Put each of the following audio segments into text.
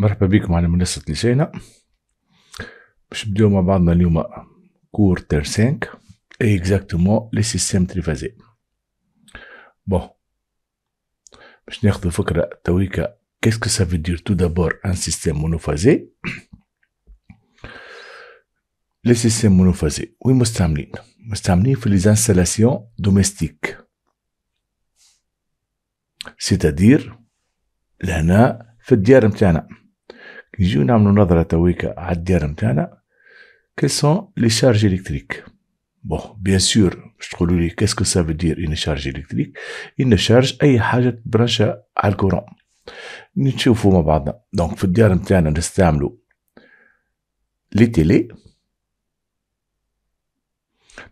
مرحبا بكم على منصة لسانة باش نبداو مع بعضنا اليوم كور تير سانك اي اكزاكتومون لي سيستيم تريفازي بون باش ناخذ فكرة تويكا كيسك سا دير تو دابور ان سيستيم مونوفازي لي سيستيم مونوفازي وين مستعملين مستعملين في لي انستالاسيون دوميستيك سيتادير لهنا في الديار نتاعنا نجيو نعملو نظره تويكا على الدار نتاعنا كيسون لي شارج الكتريك بون بيان سور باش تقولوا لي كاسكو سا دير إن شارج الكتريك إن شارج اي حاجه تبرانشا على الكورون نشوفوا مع بعضنا دونك في الدار نتاعنا نستعملو لي تيلي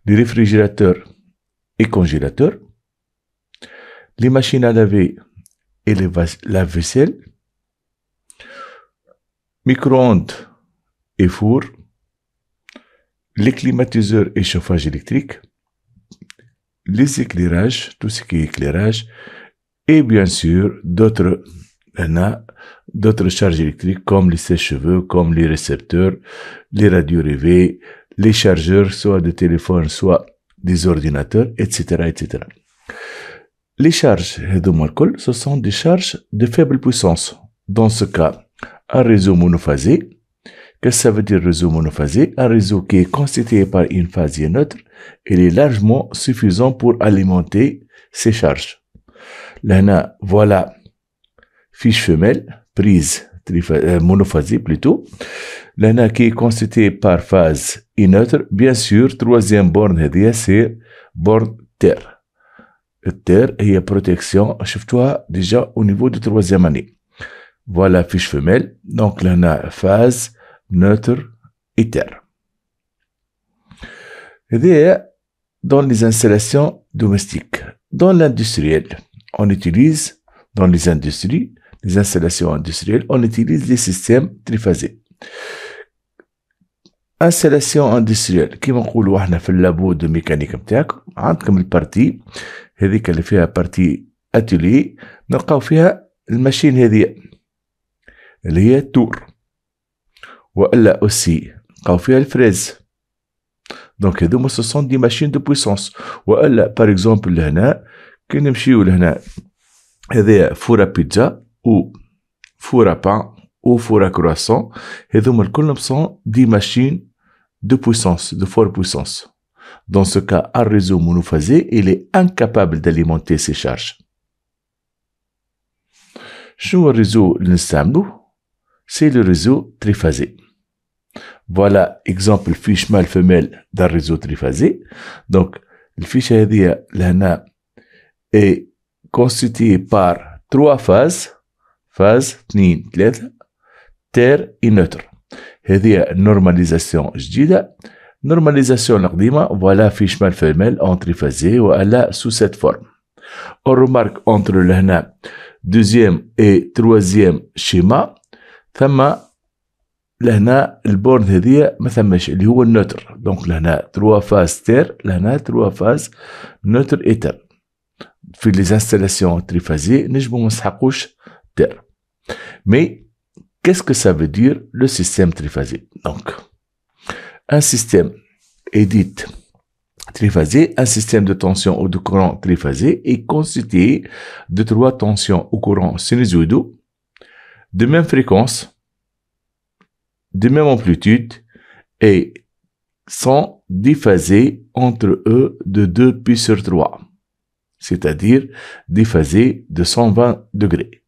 لي ريفريجيراتور اي كونجيلاتور لي ماشين ا لافي et les lave micro-ondes et fours, les climatiseurs et chauffage électrique, les éclairages, tout ce qui est éclairage, et bien sûr d'autres euh, d'autres charges électriques comme les sèche-cheveux, comme les récepteurs, les radios réveils, les chargeurs, soit de téléphone, soit des ordinateurs, etc., etc. Les charges euh, de ce sont des charges de faible puissance. Dans ce cas, un réseau monophasé. Qu'est-ce que ça veut dire réseau monophasé Un réseau qui est constitué par une phase et neutre, il est largement suffisant pour alimenter ses charges. Là, voilà fiche femelle, prise euh, monophasée plutôt. L'ANA qui est constitué par phase et neutre. Bien sûr, troisième borne, c'est borne terre. Terre et protection, je toi déjà au niveau de troisième année. Voilà fiche femelle. Donc لهنا فاز neutre éther. dans les installations domestiques. Dans l'industriel, on utilise, dans les industries, les installations industrielles, on utilise des systèmes triphasés. انستلاسيون اندستريال كيما نقولوا احنا في اللابو دو ميكانيك نتاعك عندكم البارتي هذيك اللي فيها بارتي اتيلي نلقاو فيها الماشين هذه Elle est tour. Ou elle aussi, quand elle fraise. Donc, ce sont des machines de puissance. Ou elle, par exemple, elle c'est une four à pizza, ou une four à pain, ou une four à croissant. Et donc, elle est des machines de puissance, de forte puissance. Dans ce cas, un réseau, il est incapable d'alimenter ses charges. Sur un réseau, nous c'est le réseau triphasé. Voilà exemple fiche mâle femelle d'un réseau triphasé. Donc, le fiche là est constitué par trois phases, phase 2, 3, terre et neutre. et normalisation جديدة normalisation القديمة voilà fiche mâle femelle en triphasé voilà sous cette forme. On remarque entre lana deuxième et troisième schéma il n'y bord, c'est neutre. Donc, il trois phases terre et trois phases neutre et terre. les installations triphasées, ne n'y pas terre. Mais, qu'est-ce que ça veut dire le système triphasé Donc, Un système est dit triphasé, un système de tension ou de courant triphasé est constitué de trois tensions ou courants sinusoidaux de même fréquence, de même amplitude et sont déphasés entre eux de 2 pi sur 3, c'est-à-dire déphasés de 120 degrés.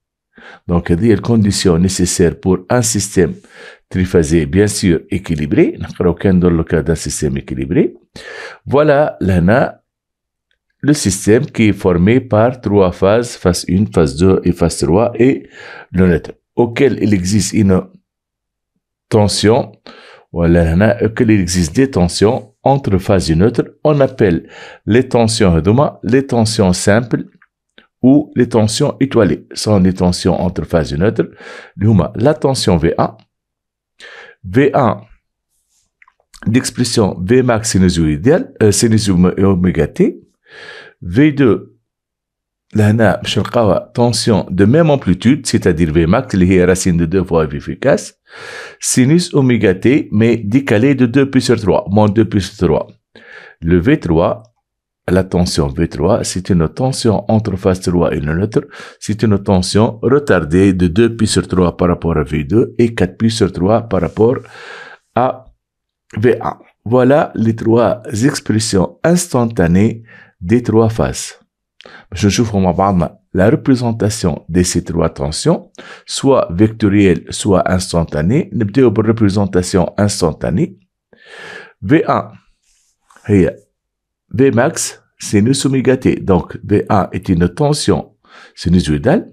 Donc, des conditions nécessaires pour un système triphasé, bien sûr, équilibré. a aucun dans le cas d'un système équilibré. Voilà, l'ANA, le système qui est formé par trois phases, phase 1, phase 2 et phase 3 et le nettoyage auquel il existe une tension, auquel il existe des tensions entre phases neutres, on appelle les tensions les tensions simples ou les tensions étoilées. Ce sont les tensions entre phases neutres. La tension V1, V1 d'expression Vmax sinusoïdale, euh, sinus oméga t, V2 la tension de même دو cest امبليتود dire في ماكس اللي هي racine دو دو fois v efficace. سينوس اوميغا تي مي ديكالي دو 2 pi sur 3 moins 2 plus sur 3 Le v 3 la tension V3, c'est une tension entre face 3 et le neutre. C'est une tension retardée de 2 pi sur 3 par rapport à V2 et 4 pi sur 3 par rapport à V1. Voilà les trois expressions instantanées des trois phases je vous montrer la représentation de ces trois tensions, soit vectorielle, soit instantanée. Nous représentation instantanée. V1, Vmax, sinus oméga t. Donc, V1 est une tension sinusoidale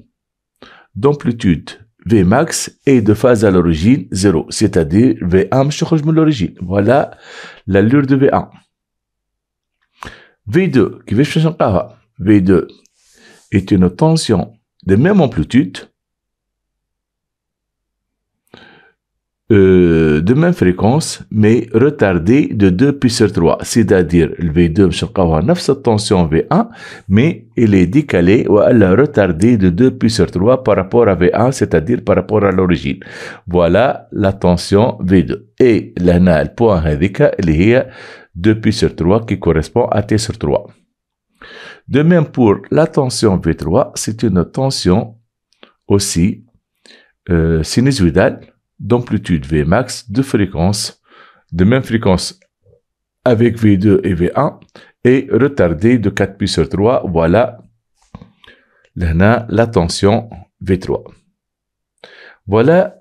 d'amplitude Vmax et de phase à l'origine 0, c'est-à-dire V1 je l'origine. Voilà l'allure de V1. V2, qui va changer V2 est une tension de même amplitude, euh, de même fréquence, mais retardée de 2 sur 3. C'est-à-dire, le V2 9 cette tension V1, mais il est décalé ou elle est retardée de 2 sur 3 par rapport à V1, c'est-à-dire par rapport à l'origine. Voilà la tension V2. Et là, le point, est 2 pi sur 3 qui correspond à T sur 3. De même pour la tension V3, c'est une tension aussi euh, sinusoidale d'amplitude Vmax de fréquence, de même fréquence avec V2 et V1 et retardée de 4 pi sur 3. Voilà la tension V3. Voilà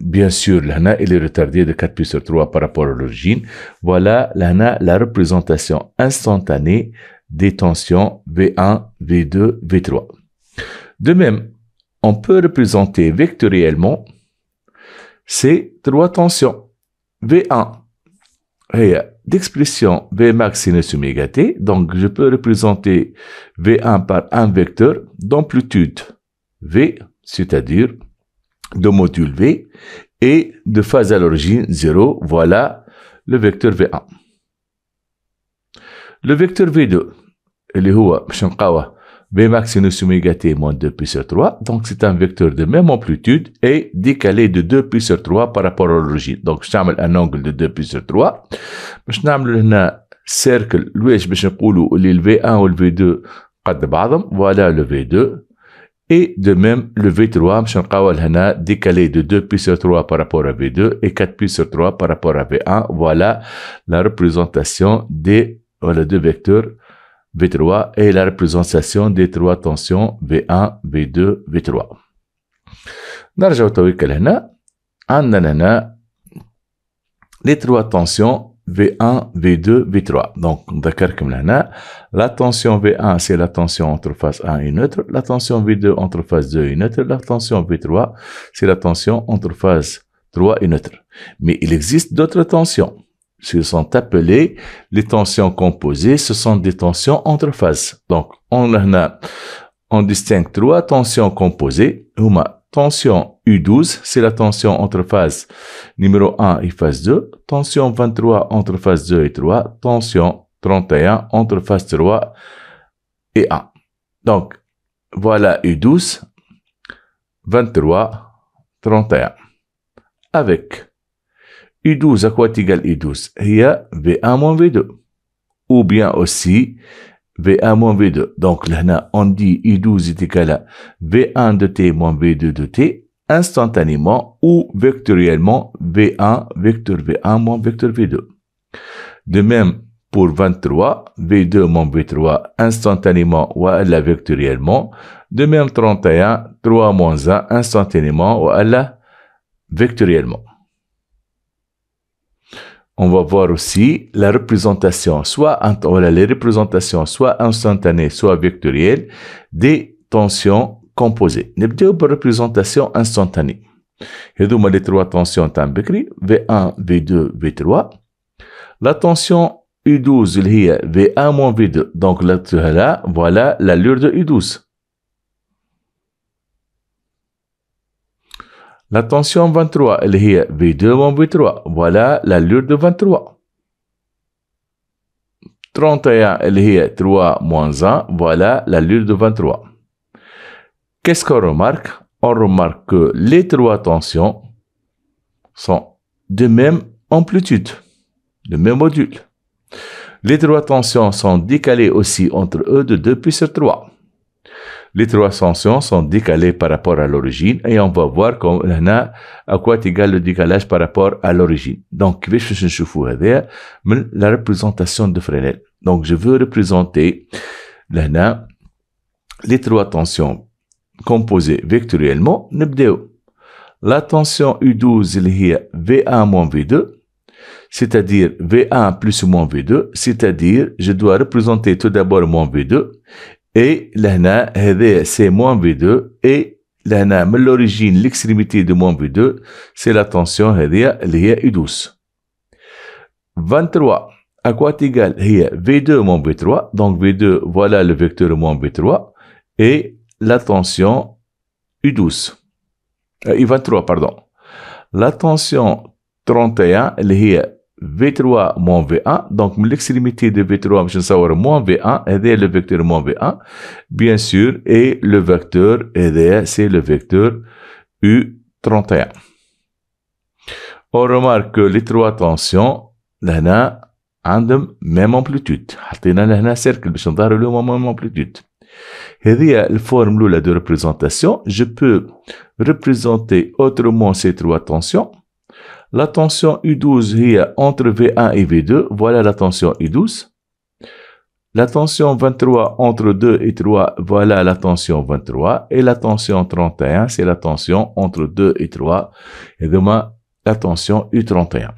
bien sûr, lana il est retardé de 4π sur 3 par rapport à l'origine. Voilà l'ana la représentation instantanée des tensions V1, V2, V3. De même, on peut représenter vectoriellement ces trois tensions. V1 est euh, d'expression Vmax sinus oméga t, donc je peux représenter V1 par un vecteur d'amplitude V, c'est-à-dire de module V, et de phase à l'origine 0, voilà le vecteur V1. Le vecteur V2, 2 3. Donc, c'est un vecteur de même amplitude et décalé de 2 pi sur 3 par rapport à l'origine. Donc, je vais un angle de 2 pi sur 3. Je vais un cercle. le V1 ou le V2 قد بعضهم. Voilà le V2. Et de même, le V3, je vais décalé de 2 pi sur 3 par rapport à V2 et 4 pi sur 3 par rapport à V1. Voilà la représentation des, deux vecteurs V3 est la représentation des trois tensions V1, V2, V3 لهنا on a les trois tensions V1, V2, V3. Donc, de calcul la tension V1 c'est la tension entre phase 1 et neutre, la tension V2 entre phase 2 et neutre, la tension V3 c'est la tension entre phase 3 et neutre. Mais il existe d'autres tensions ce sont appelés les tensions composées, ce sont des tensions entre phases. Donc, on en a, on distingue trois tensions composées. tension U12, c'est la tension entre phases numéro 1 et phase 2. Tension 23 entre phase 2 et 3. Tension 31 entre phase 3 et 1. Donc, voilà U12, 23, 31. Avec I12 à quoi égal I12 a V1 moins V2 ou bien aussi V1 moins V2 donc là on dit I12 est égal à V1 de T moins V2 de T instantanément ou vectoriellement V1 vecteur V1 moins vecteur V2 de même pour 23, V2 moins V3 instantanément ou à la vectoriellement. De même 31, 3 moins 1 instantanément ou à la vectoriellement on va voir aussi la représentation, soit voilà, les représentations, soit instantanées, soit vectorielles, des tensions composées. de représentation instantanée. Et donc les trois tensions en V1, V2, V3. La tension U12 elle est V1 V2. Donc là, voilà l'allure de U12. La tension 23 elle est V2 moins V3 voilà l'allure de 23 31 elle est 3 moins 1 voilà l'allure de 23 Qu'est-ce qu'on remarque On remarque que les trois tensions sont de même amplitude, de même module. Les trois tensions sont décalées aussi entre eux de 2 puissance 3 les trois tensions sont décalées par rapport à l'origine et on va voir a à quoi égal le décalage par rapport à l'origine. Donc, je la représentation de Fresnel. Donc, je veux représenter là, les trois tensions composées vectoriellement. La tension U12, il y V1 V2 c'est-à-dire V1 plus moins V2, c'est-à-dire je dois représenter tout d'abord moins V2 et لهنا هذا سي moins V2. Et لهنا من de ليكستريميتي دو موان في دو سي لا تونسيون هذه اللي 12 23 à quoi V2 moins V3. Donc V2, voilà le vecteur moins V3. Et la tension U12. Euh, 23 pardon. La tension 31, V2. V3 moins V1. Donc, l'extrémité de V3, je vais savoir moins V1, et le vecteur moins V1, bien sûr, et le vecteur, et c'est le vecteur U31. On remarque que les trois tensions, même amplitude. On a un cercle on باش نظهروا même amplitude. Et là, la الاولى de représentation, je peux représenter autrement ces trois tensions. La tension U12 entre V1 et V2. Voilà la tension U12. La tension 23 entre 2 et 3, voilà la tension 23. Et la tension 31, c'est la tension entre 2 et 3. Et demain, la tension U31.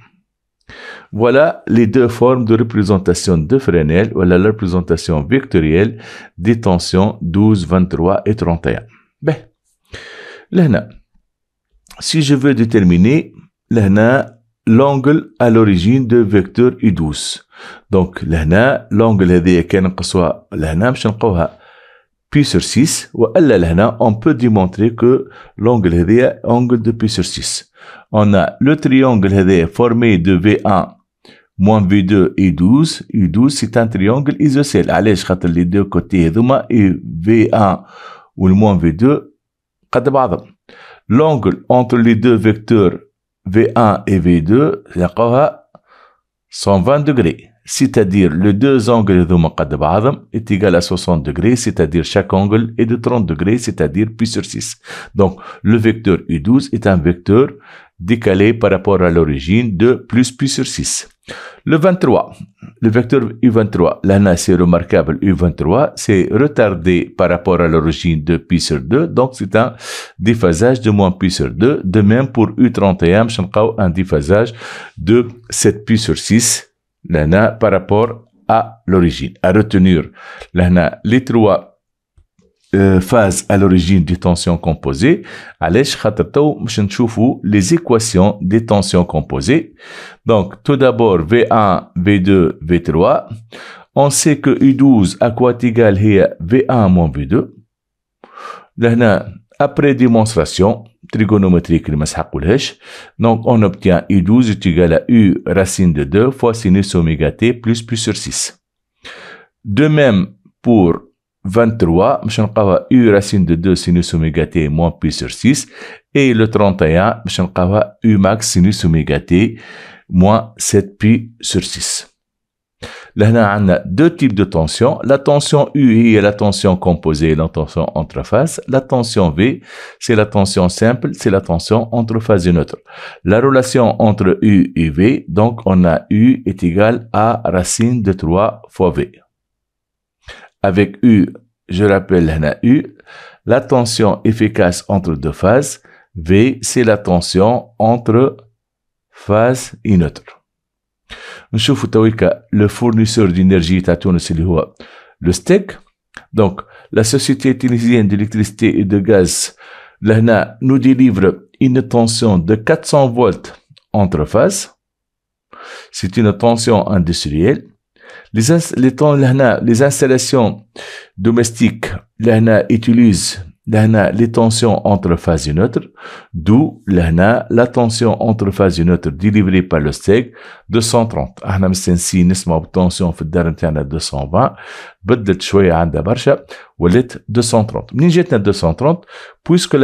Voilà les deux formes de représentation de Fresnel, voilà la représentation vectorielle des tensions 12, 23 et 31. Ben, là, si je veux déterminer لهنا لونجل ا لوريجين دو فيكتور يدوس دونك لهنا لونجل هذه كان نقصوها لهنا باش نلقاوها بي سور 6 والا لهنا اون بو ديمونتري كو لونجل هذه اونجل دو بي سور 6 اون ا لو تريونجل هذه فورمي دو في 1 moins V2 et 12 U12 c'est un triangle isocèle علاش خاطر les deux côtés هذوما V1 والموان V2 قد بعضهم l'angle entre les deux vecteurs V1 et V2, sont 120 degrés. C'est-à-dire, le deux angles est égal à 60 degrés, c'est-à-dire chaque angle est de 30 degrés, c'est-à-dire pi sur 6. Donc, le vecteur U12 est un vecteur décalé par rapport à l'origine de plus pi sur 6. Le 23, le vecteur U23, l'ANA c'est remarquable, U23, c'est retardé par rapport à l'origine de pi sur 2, donc c'est un déphasage de moins pi sur 2. De même pour U31, un déphasage de 7 pi sur 6, l'ANA par rapport à l'origine. À retenir, l'ANA, les trois euh, phase à l'origine des tensions composées. Allez les équations des tensions composées. Donc tout d'abord V1, V2, V3. On sait que U12 a quoi égal à V1 moins V2. après démonstration trigonométrique donc on obtient U12 est égal à U racine de 2 fois sinus oméga t plus plus sur 6. De même pour 23, باش U racine de 2 sinus omega t moins pi sur 6. Et le 31, باش U max sinus oméga t moins 7 pi sur 6. Là, on a deux types de tensions. La tension U est la tension composée et la tension entre phases. La tension V, c'est la tension simple, c'est la tension entre phase et neutre. La relation entre U et V, donc on a U est égal à racine de 3 fois V avec U, je rappelle هنا U, la tension efficace entre deux phases. V, c'est la tension entre phase et neutre. Nous تويكا le fournisseur d'énergie تاع le steak. Donc, la Société tunisienne d'électricité et de gaz, l'ANA, nous délivre une tension de 400 volts entre phases. C'est une tension industrielle. Les, les les installations domestiques utilisent les tensions entre phases et neutres, d'où la tension entre phases et neutres délivrée par le STEG ah, 230. Hein, puisque 220 230 منين 230 puisque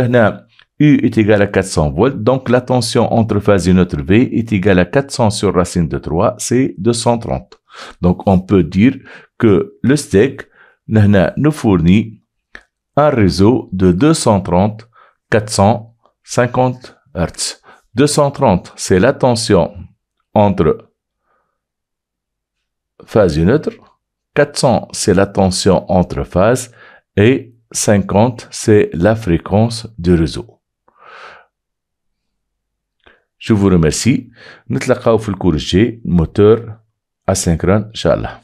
U est égal à 400 volts, donc la tension entre phase et neutre V est égale à 400 sur racine de 3, c'est 230. Donc on peut dire que le steak nous fournit un réseau de 230 450 Hz. 230, c'est la tension entre phase et neutre. 400, c'est la tension entre phases. Et 50, c'est la fréquence du réseau. Je vous remercie. Nous le cours moteur اسينكرون ان شاء الله